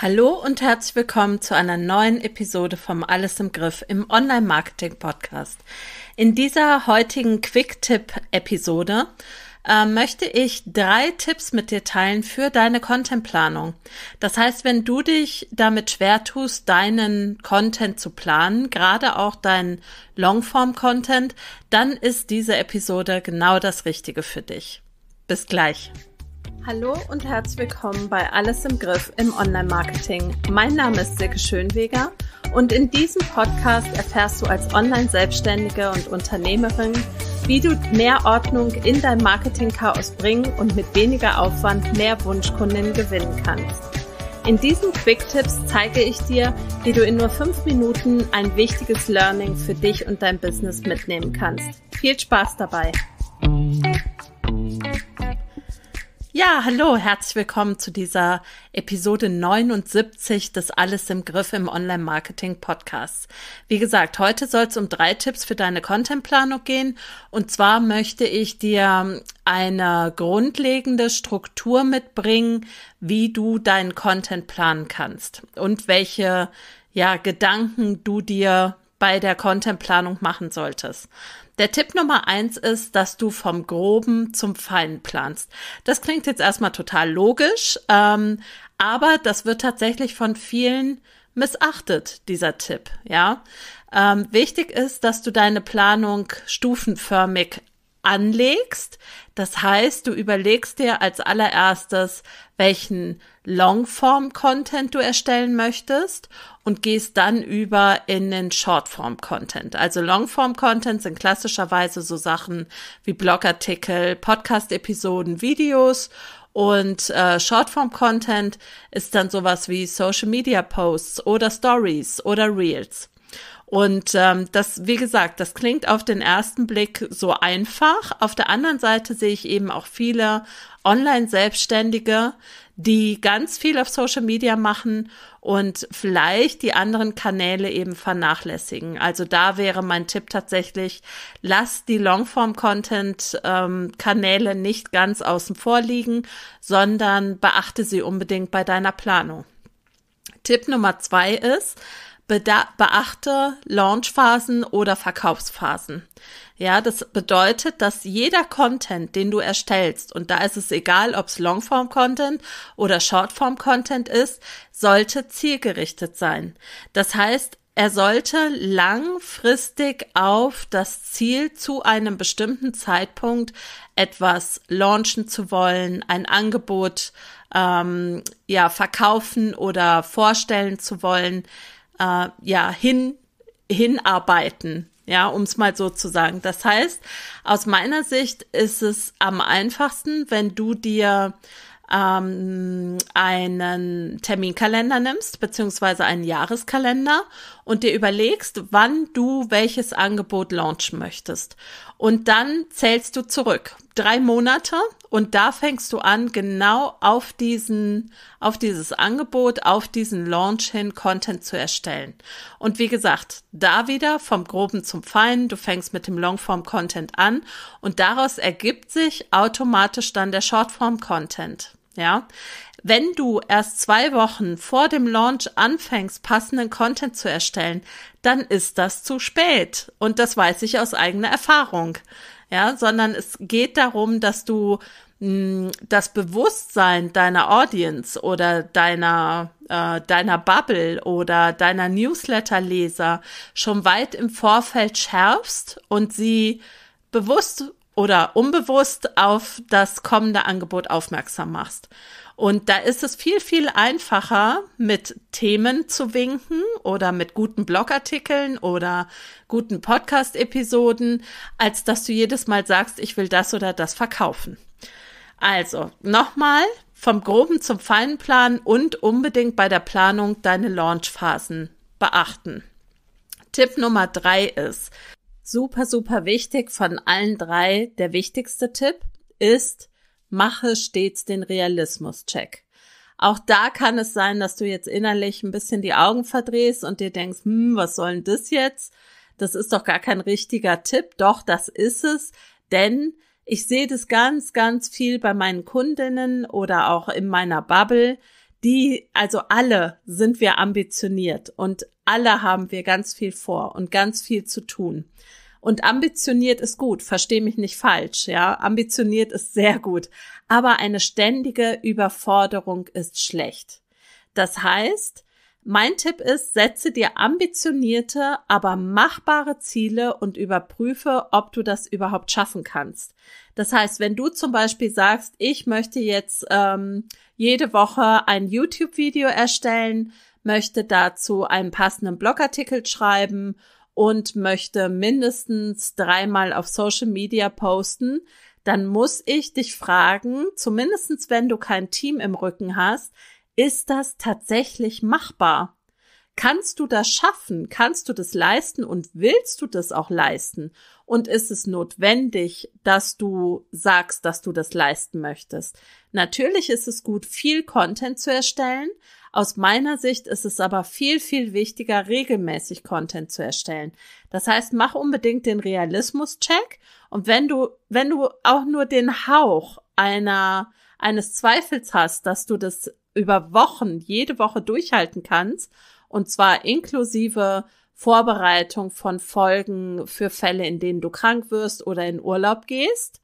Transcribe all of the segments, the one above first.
Hallo und herzlich willkommen zu einer neuen Episode vom Alles im Griff im Online-Marketing-Podcast. In dieser heutigen Quick-Tipp-Episode äh, möchte ich drei Tipps mit dir teilen für deine Contentplanung. Das heißt, wenn du dich damit schwer tust, deinen Content zu planen, gerade auch deinen Longform-Content, dann ist diese Episode genau das Richtige für dich. Bis gleich. Hallo und herzlich willkommen bei Alles im Griff im Online-Marketing. Mein Name ist Silke Schönweger und in diesem Podcast erfährst du als Online-Selbstständige und Unternehmerin, wie du mehr Ordnung in dein Marketing-Chaos bringen und mit weniger Aufwand mehr Wunschkunden gewinnen kannst. In diesen Quick-Tipps zeige ich dir, wie du in nur fünf Minuten ein wichtiges Learning für dich und dein Business mitnehmen kannst. Viel Spaß dabei! Ja, hallo, herzlich willkommen zu dieser Episode 79 des Alles im Griff im Online-Marketing-Podcast. Wie gesagt, heute soll es um drei Tipps für deine Contentplanung gehen. Und zwar möchte ich dir eine grundlegende Struktur mitbringen, wie du deinen Content planen kannst und welche ja, Gedanken du dir bei der Contentplanung machen solltest. Der Tipp Nummer eins ist, dass du vom Groben zum Feinen planst. Das klingt jetzt erstmal total logisch, ähm, aber das wird tatsächlich von vielen missachtet, dieser Tipp, ja. Ähm, wichtig ist, dass du deine Planung stufenförmig anlegst. Das heißt, du überlegst dir als allererstes, welchen Longform-Content du erstellen möchtest und gehst dann über in den Shortform-Content. Also Longform-Content sind klassischerweise so Sachen wie Blogartikel, Podcast-Episoden, Videos und äh, Shortform-Content ist dann sowas wie Social-Media-Posts oder Stories oder Reels. Und ähm, das, wie gesagt, das klingt auf den ersten Blick so einfach. Auf der anderen Seite sehe ich eben auch viele Online-Selbstständige, die ganz viel auf Social Media machen und vielleicht die anderen Kanäle eben vernachlässigen. Also da wäre mein Tipp tatsächlich, lass die Longform-Content-Kanäle ähm, nicht ganz außen vor liegen, sondern beachte sie unbedingt bei deiner Planung. Tipp Nummer zwei ist, beachte Launchphasen oder Verkaufsphasen. Ja, das bedeutet, dass jeder Content, den du erstellst, und da ist es egal, ob es Longform-Content oder Shortform-Content ist, sollte zielgerichtet sein. Das heißt, er sollte langfristig auf das Ziel zu einem bestimmten Zeitpunkt etwas launchen zu wollen, ein Angebot ähm, ja verkaufen oder vorstellen zu wollen, äh, ja hin hinarbeiten, ja, um es mal so zu sagen. Das heißt, aus meiner Sicht ist es am einfachsten, wenn du dir ähm, einen Terminkalender nimmst, beziehungsweise einen Jahreskalender und dir überlegst, wann du welches Angebot launchen möchtest. Und dann zählst du zurück. Drei Monate. Und da fängst du an, genau auf diesen, auf dieses Angebot, auf diesen Launch hin Content zu erstellen. Und wie gesagt, da wieder vom Groben zum Feinen. Du fängst mit dem Longform Content an und daraus ergibt sich automatisch dann der Shortform Content. Ja, wenn du erst zwei Wochen vor dem Launch anfängst, passenden Content zu erstellen, dann ist das zu spät. Und das weiß ich aus eigener Erfahrung. Ja, sondern es geht darum, dass du mh, hm, das Bewusstsein deiner Audience oder deiner, äh, deiner Bubble oder deiner Newsletterleser schon weit im Vorfeld schärfst und sie bewusst oder unbewusst auf das kommende Angebot aufmerksam machst. Und da ist es viel, viel einfacher, mit Themen zu winken oder mit guten Blogartikeln oder guten Podcast-Episoden, als dass du jedes Mal sagst, ich will das oder das verkaufen. Also, nochmal vom groben zum feinen Plan und unbedingt bei der Planung deine Launchphasen beachten. Tipp Nummer drei ist, super, super wichtig von allen drei, der wichtigste Tipp ist, mache stets den Realismus-Check. Auch da kann es sein, dass du jetzt innerlich ein bisschen die Augen verdrehst und dir denkst, hm, was soll denn das jetzt? Das ist doch gar kein richtiger Tipp. Doch, das ist es. Denn ich sehe das ganz, ganz viel bei meinen Kundinnen oder auch in meiner Bubble, die, also alle sind wir ambitioniert und alle haben wir ganz viel vor und ganz viel zu tun. Und ambitioniert ist gut, verstehe mich nicht falsch, ja. Ambitioniert ist sehr gut. Aber eine ständige Überforderung ist schlecht. Das heißt, mein Tipp ist, setze dir ambitionierte, aber machbare Ziele und überprüfe, ob du das überhaupt schaffen kannst. Das heißt, wenn du zum Beispiel sagst, ich möchte jetzt ähm, jede Woche ein YouTube-Video erstellen, möchte dazu einen passenden Blogartikel schreiben und möchte mindestens dreimal auf Social Media posten, dann muss ich dich fragen, zumindestens wenn du kein Team im Rücken hast, ist das tatsächlich machbar? Kannst du das schaffen? Kannst du das leisten und willst du das auch leisten? Und ist es notwendig, dass du sagst, dass du das leisten möchtest? Natürlich ist es gut, viel Content zu erstellen. Aus meiner Sicht ist es aber viel, viel wichtiger, regelmäßig Content zu erstellen. Das heißt, mach unbedingt den Realismus-Check. Und wenn du, wenn du auch nur den Hauch einer, eines Zweifels hast, dass du das über Wochen, jede Woche durchhalten kannst. Und zwar inklusive Vorbereitung von Folgen für Fälle, in denen du krank wirst oder in Urlaub gehst.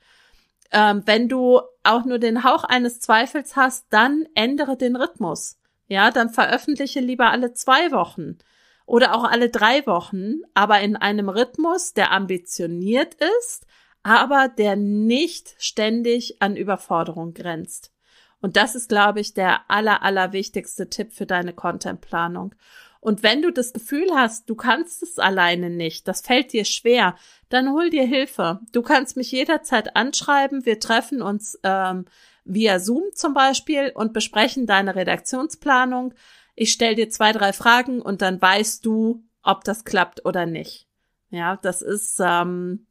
Ähm, wenn du auch nur den Hauch eines Zweifels hast, dann ändere den Rhythmus. Ja, dann veröffentliche lieber alle zwei Wochen oder auch alle drei Wochen, aber in einem Rhythmus, der ambitioniert ist, aber der nicht ständig an Überforderung grenzt. Und das ist, glaube ich, der aller, aller wichtigste Tipp für deine Contentplanung. Und wenn du das Gefühl hast, du kannst es alleine nicht, das fällt dir schwer, dann hol dir Hilfe. Du kannst mich jederzeit anschreiben. Wir treffen uns ähm, via Zoom zum Beispiel und besprechen deine Redaktionsplanung. Ich stelle dir zwei, drei Fragen und dann weißt du, ob das klappt oder nicht. Ja, das ist, ähm,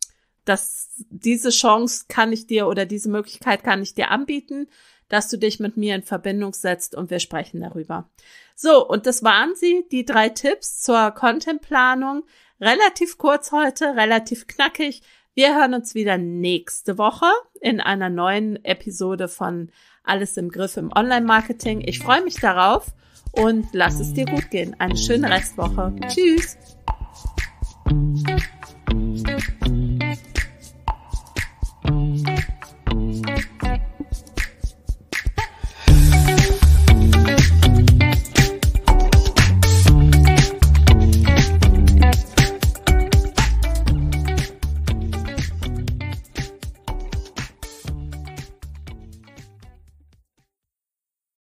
das, diese Chance kann ich dir oder diese Möglichkeit kann ich dir anbieten dass du dich mit mir in Verbindung setzt und wir sprechen darüber. So, und das waren sie, die drei Tipps zur Contentplanung. Relativ kurz heute, relativ knackig. Wir hören uns wieder nächste Woche in einer neuen Episode von Alles im Griff im Online-Marketing. Ich freue mich darauf und lass es dir gut gehen. Eine schöne Restwoche. Tschüss.